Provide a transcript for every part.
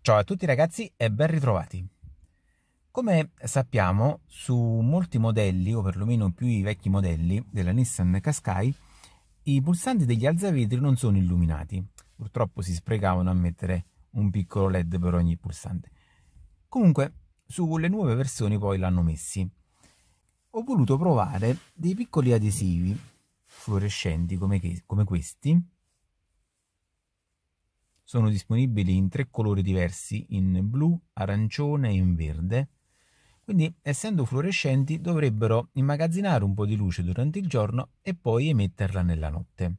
Ciao a tutti ragazzi e ben ritrovati. Come sappiamo, su molti modelli, o perlomeno più i vecchi modelli della Nissan Qashqai, i pulsanti degli alzavetri non sono illuminati. Purtroppo si sprecavano a mettere un piccolo LED per ogni pulsante. Comunque, sulle nuove versioni poi l'hanno messi. Ho voluto provare dei piccoli adesivi fluorescenti come, che, come questi sono disponibili in tre colori diversi, in blu, arancione e in verde. Quindi, essendo fluorescenti, dovrebbero immagazzinare un po' di luce durante il giorno e poi emetterla nella notte,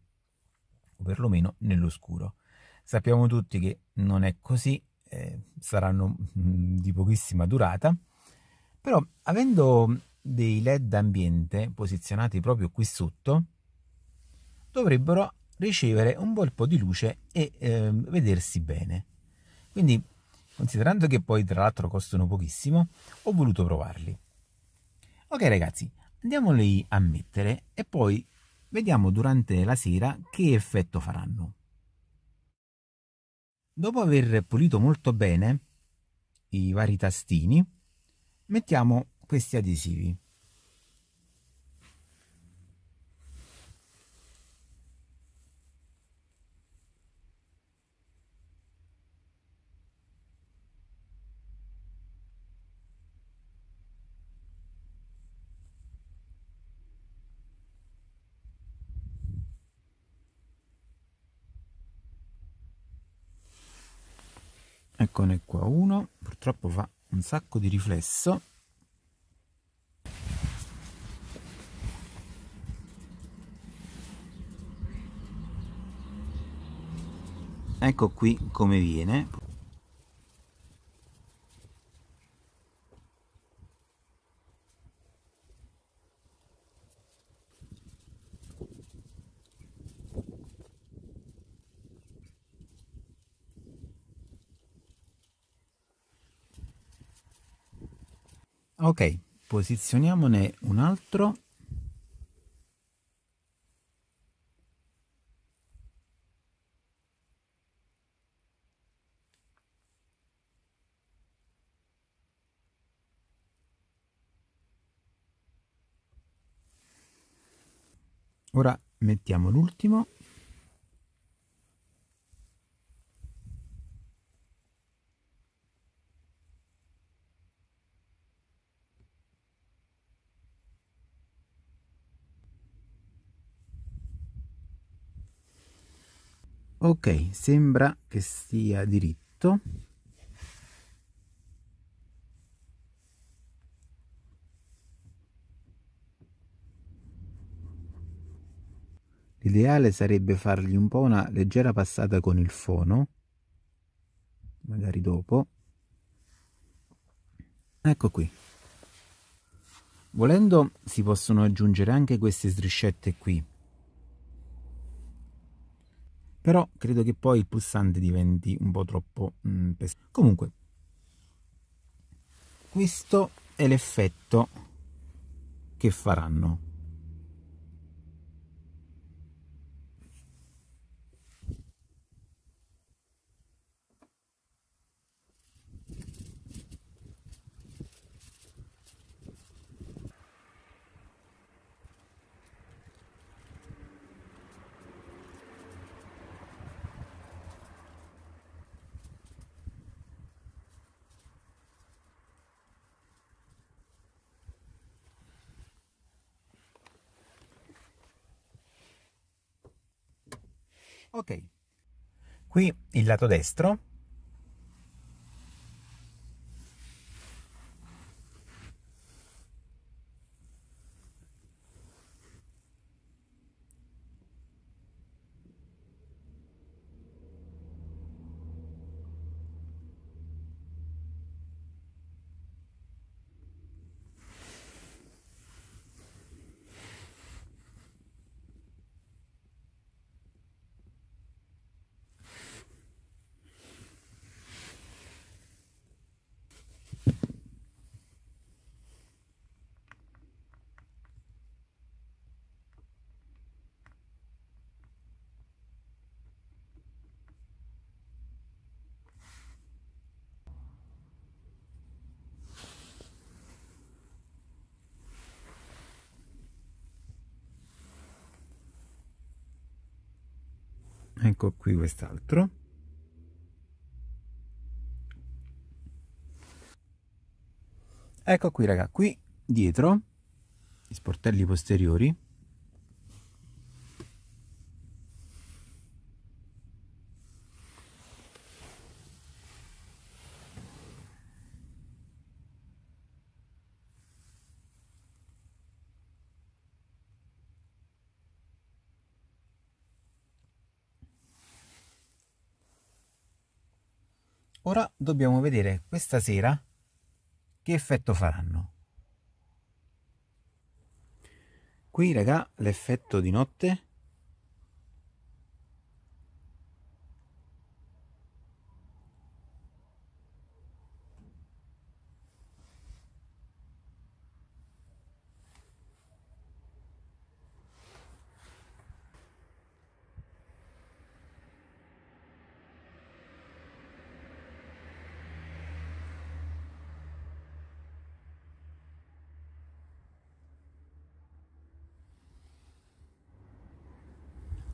o perlomeno nell'oscuro. Sappiamo tutti che non è così, eh, saranno mm, di pochissima durata, però avendo dei LED ambiente posizionati proprio qui sotto, dovrebbero ricevere un bel po' di luce e eh, vedersi bene. Quindi, considerando che poi tra l'altro costano pochissimo, ho voluto provarli. Ok ragazzi, andiamoli a mettere e poi vediamo durante la sera che effetto faranno. Dopo aver pulito molto bene i vari tastini, mettiamo questi adesivi. eccone qua uno purtroppo fa un sacco di riflesso ecco qui come viene Ok, posizioniamone un altro. Ora mettiamo l'ultimo ok sembra che stia diritto L'ideale sarebbe fargli un po' una leggera passata con il fono, magari dopo. Ecco qui. Volendo si possono aggiungere anche queste striscette qui, però credo che poi il pulsante diventi un po' troppo mm, pesante. Comunque, questo è l'effetto che faranno. ok qui il lato destro ecco qui quest'altro ecco qui raga qui dietro i sportelli posteriori Ora dobbiamo vedere questa sera che effetto faranno. Qui, raga, l'effetto di notte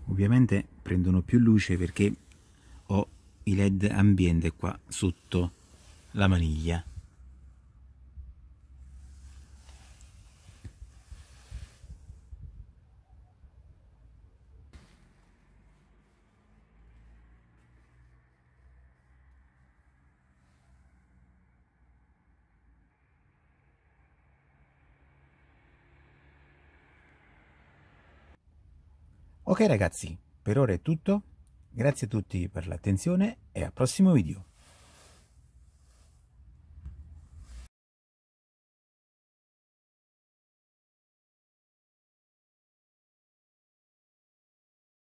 ovviamente prendono più luce perché ho i led ambiente qua sotto la maniglia Ok ragazzi, per ora è tutto, grazie a tutti per l'attenzione e al prossimo video.